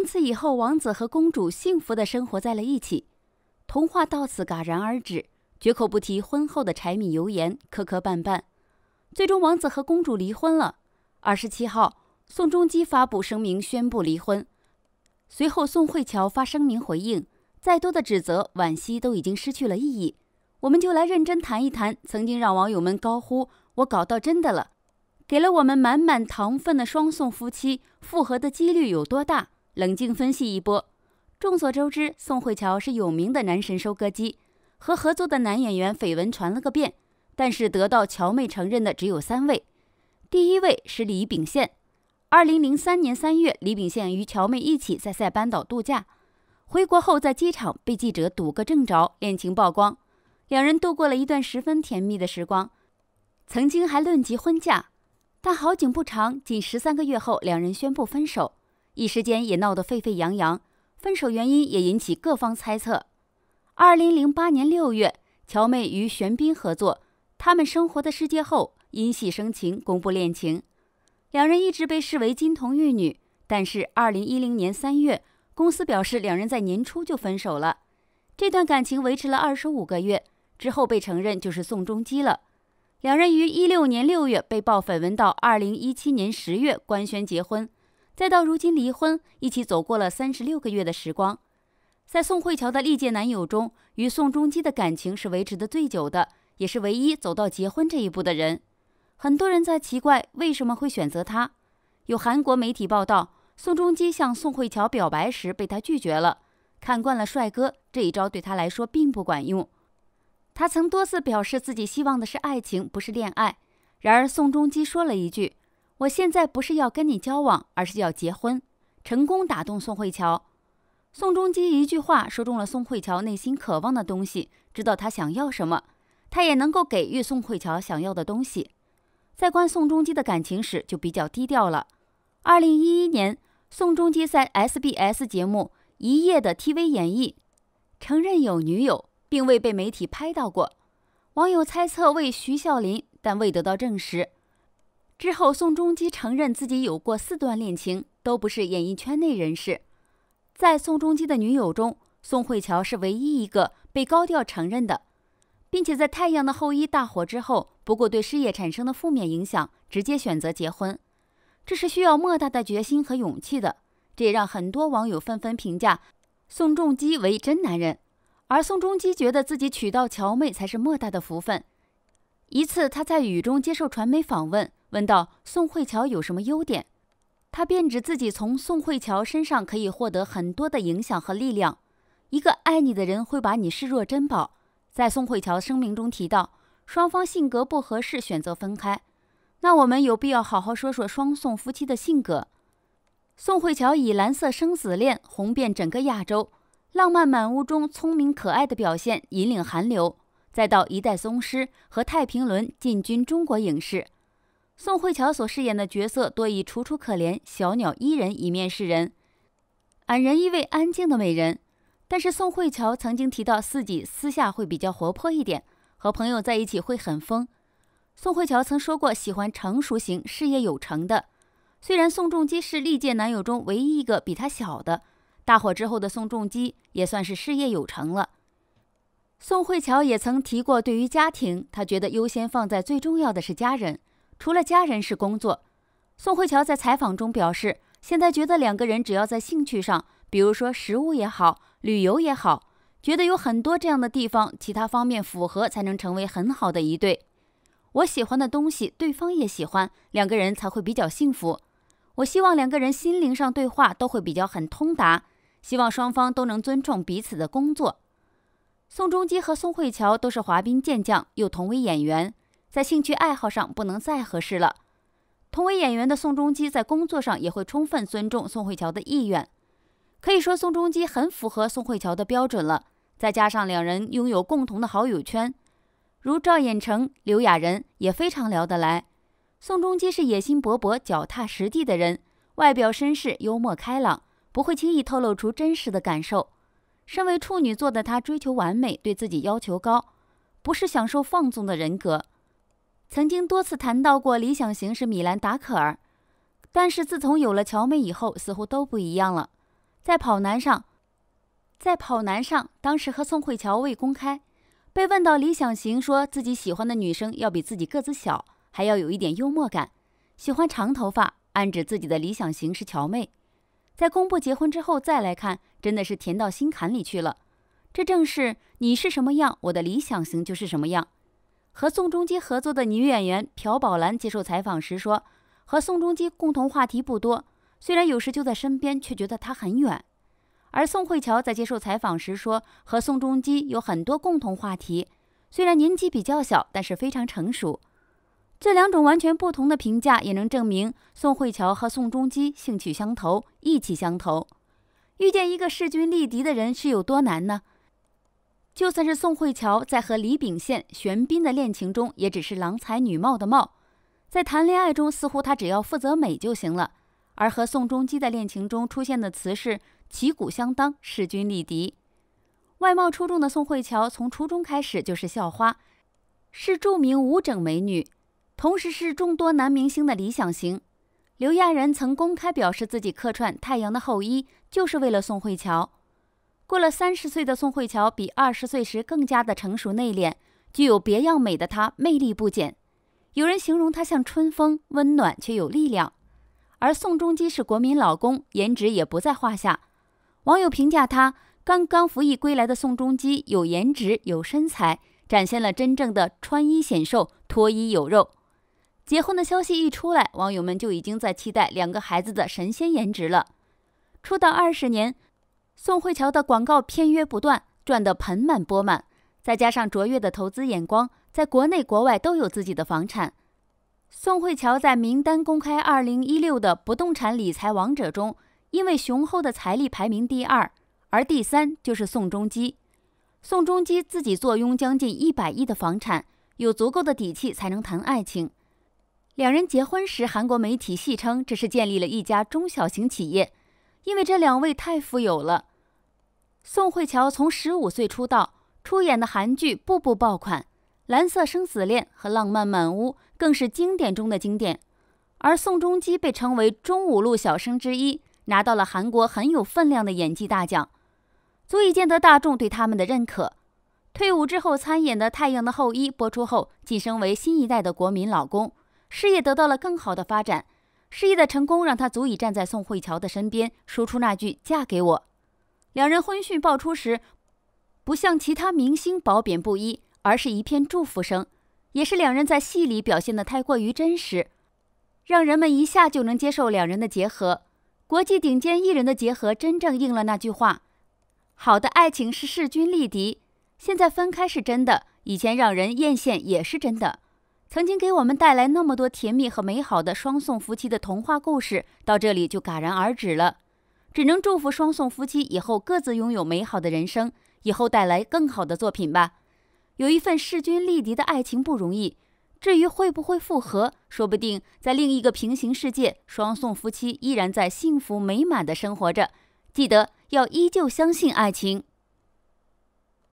从此以后，王子和公主幸福的生活在了一起。童话到此戛然而止，绝口不提婚后的柴米油盐磕磕绊绊。最终，王子和公主离婚了。二十七号，宋仲基发布声明宣布离婚。随后，宋慧乔发声明回应：再多的指责、惋惜都已经失去了意义。我们就来认真谈一谈，曾经让网友们高呼“我搞到真的了”，给了我们满满糖分的双宋夫妻复合的几率有多大？冷静分析一波。众所周知，宋慧乔是有名的男神收割机，和合作的男演员绯闻传了个遍，但是得到乔妹承认的只有三位。第一位是李秉宪。二零零三年三月，李秉宪与乔妹一起在塞班岛度假，回国后在机场被记者堵个正着，恋情曝光，两人度过了一段十分甜蜜的时光。曾经还论及婚嫁，但好景不长，仅十三个月后，两人宣布分手。一时间也闹得沸沸扬扬，分手原因也引起各方猜测。二零零八年六月，乔妹与玄彬合作《他们生活的世界》后，因戏生情，公布恋情。两人一直被视为金童玉女，但是二零一零年三月，公司表示两人在年初就分手了。这段感情维持了二十五个月，之后被承认就是宋仲基了。两人于一六年六月被爆绯闻，到二零一七年十月官宣结婚。再到如今离婚，一起走过了三十六个月的时光，在宋慧乔的历届男友中，与宋仲基的感情是维持的最久的，也是唯一走到结婚这一步的人。很多人在奇怪为什么会选择他。有韩国媒体报道，宋仲基向宋慧乔表白时被他拒绝了。看惯了帅哥，这一招对他来说并不管用。他曾多次表示自己希望的是爱情，不是恋爱。然而宋仲基说了一句。我现在不是要跟你交往，而是要结婚。成功打动宋慧乔，宋仲基一句话说中了宋慧乔内心渴望的东西，知道她想要什么，他也能够给予宋慧乔想要的东西。在关宋仲基的感情史就比较低调了。二零一一年，宋仲基在 SBS 节目《一夜的 TV 演绎，承认有女友，并未被媒体拍到过，网友猜测为徐孝琳，但未得到证实。之后，宋仲基承认自己有过四段恋情，都不是演艺圈内人士。在宋仲基的女友中，宋慧乔是唯一一个被高调承认的，并且在《太阳的后裔》大火之后，不顾对事业产生的负面影响，直接选择结婚，这是需要莫大的决心和勇气的。这也让很多网友纷纷评价宋仲基为真男人。而宋仲基觉得自己娶到乔妹才是莫大的福分。一次，他在雨中接受传媒访问。问到宋慧乔有什么优点，他便指自己从宋慧乔身上可以获得很多的影响和力量。一个爱你的人会把你视若珍宝。在宋慧乔声明中提到，双方性格不合适，选择分开。那我们有必要好好说说双宋夫妻的性格。宋慧乔以蓝色生死恋红遍整个亚洲，浪漫满屋中聪明可爱的表现引领韩流，再到一代宗师和太平轮进军中国影视。宋慧乔所饰演的角色多以楚楚可怜、小鸟依人一面示人，俺人一位安静的美人。但是宋慧乔曾经提到自己私下会比较活泼一点，和朋友在一起会很疯。宋慧乔曾说过喜欢成熟型、事业有成的。虽然宋仲基是历届男友中唯一一个比她小的，大火之后的宋仲基也算是事业有成了。宋慧乔也曾提过，对于家庭，她觉得优先放在最重要的是家人。除了家人是工作，宋慧乔在采访中表示，现在觉得两个人只要在兴趣上，比如说食物也好、旅游也好，觉得有很多这样的地方，其他方面符合才能成为很好的一对。我喜欢的东西，对方也喜欢，两个人才会比较幸福。我希望两个人心灵上对话都会比较很通达，希望双方都能尊重彼此的工作。宋仲基和宋慧乔都是滑冰健将，又同为演员。在兴趣爱好上不能再合适了。同为演员的宋仲基在工作上也会充分尊重宋慧乔的意愿。可以说，宋仲基很符合宋慧乔的标准了。再加上两人拥有共同的好友圈，如赵寅成、刘亚仁，也非常聊得来。宋仲基是野心勃勃、脚踏实地的人，外表绅士、幽默开朗，不会轻易透露出真实的感受。身为处女座的他，追求完美，对自己要求高，不是享受放纵的人格。曾经多次谈到过理想型是米兰达可儿，但是自从有了乔妹以后，似乎都不一样了。在跑男上，在跑男上，当时和宋慧乔未公开，被问到理想型，说自己喜欢的女生要比自己个子小，还要有一点幽默感，喜欢长头发，暗指自己的理想型是乔妹。在公布结婚之后再来看，真的是甜到心坎里去了。这正是你是什么样，我的理想型就是什么样。和宋仲基合作的女演员朴宝蓝接受采访时说：“和宋仲基共同话题不多，虽然有时就在身边，却觉得他很远。”而宋慧乔在接受采访时说：“和宋仲基有很多共同话题，虽然年纪比较小，但是非常成熟。”这两种完全不同的评价也能证明宋慧乔和宋仲基兴趣相投、意气相投。遇见一个势均力敌的人是有多难呢？就算是宋慧乔在和李秉宪、玄彬的恋情中，也只是郎才女貌的貌，在谈恋爱中，似乎她只要负责美就行了。而和宋仲基的恋情中出现的词是旗鼓相当、势均力敌。外貌出众的宋慧乔，从初中开始就是校花，是著名舞整美女，同时是众多男明星的理想型。刘亚仁曾公开表示自己客串《太阳的后裔》就是为了宋慧乔。过了三十岁的宋慧乔，比二十岁时更加的成熟内敛，具有别样美的她魅力不减。有人形容她像春风，温暖却有力量。而宋仲基是国民老公，颜值也不在话下。网友评价他：刚刚服役归来的宋仲基有颜值有身材，展现了真正的穿衣显瘦脱衣有肉。结婚的消息一出来，网友们就已经在期待两个孩子的神仙颜值了。出道二十年。宋慧乔的广告片约不断，赚得盆满钵满，再加上卓越的投资眼光，在国内国外都有自己的房产。宋慧乔在名单公开二零一六的不动产理财王者中，因为雄厚的财力排名第二，而第三就是宋仲基。宋仲基自己坐拥将近一百亿的房产，有足够的底气才能谈爱情。两人结婚时，韩国媒体戏称这是建立了一家中小型企业，因为这两位太富有了。宋慧乔从十五岁出道，出演的韩剧步步爆款，《蓝色生死恋》和《浪漫满屋》更是经典中的经典。而宋仲基被称为“中五路小生”之一，拿到了韩国很有分量的演技大奖，足以见得大众对他们的认可。退伍之后参演的《太阳的后裔》播出后，晋升为新一代的国民老公，事业得到了更好的发展。事业的成功让他足以站在宋慧乔的身边，说出那句“嫁给我”。两人婚讯爆出时，不像其他明星褒贬不一，而是一片祝福声。也是两人在戏里表现的太过于真实，让人们一下就能接受两人的结合。国际顶尖艺人的结合，真正应了那句话：“好的爱情是势均力敌。”现在分开是真的，以前让人艳羡也是真的。曾经给我们带来那么多甜蜜和美好的双宋夫妻的童话故事，到这里就戛然而止了。只能祝福双宋夫妻以后各自拥有美好的人生，以后带来更好的作品吧。有一份势均力敌的爱情不容易，至于会不会复合，说不定在另一个平行世界，双宋夫妻依然在幸福美满的生活着。记得要依旧相信爱情。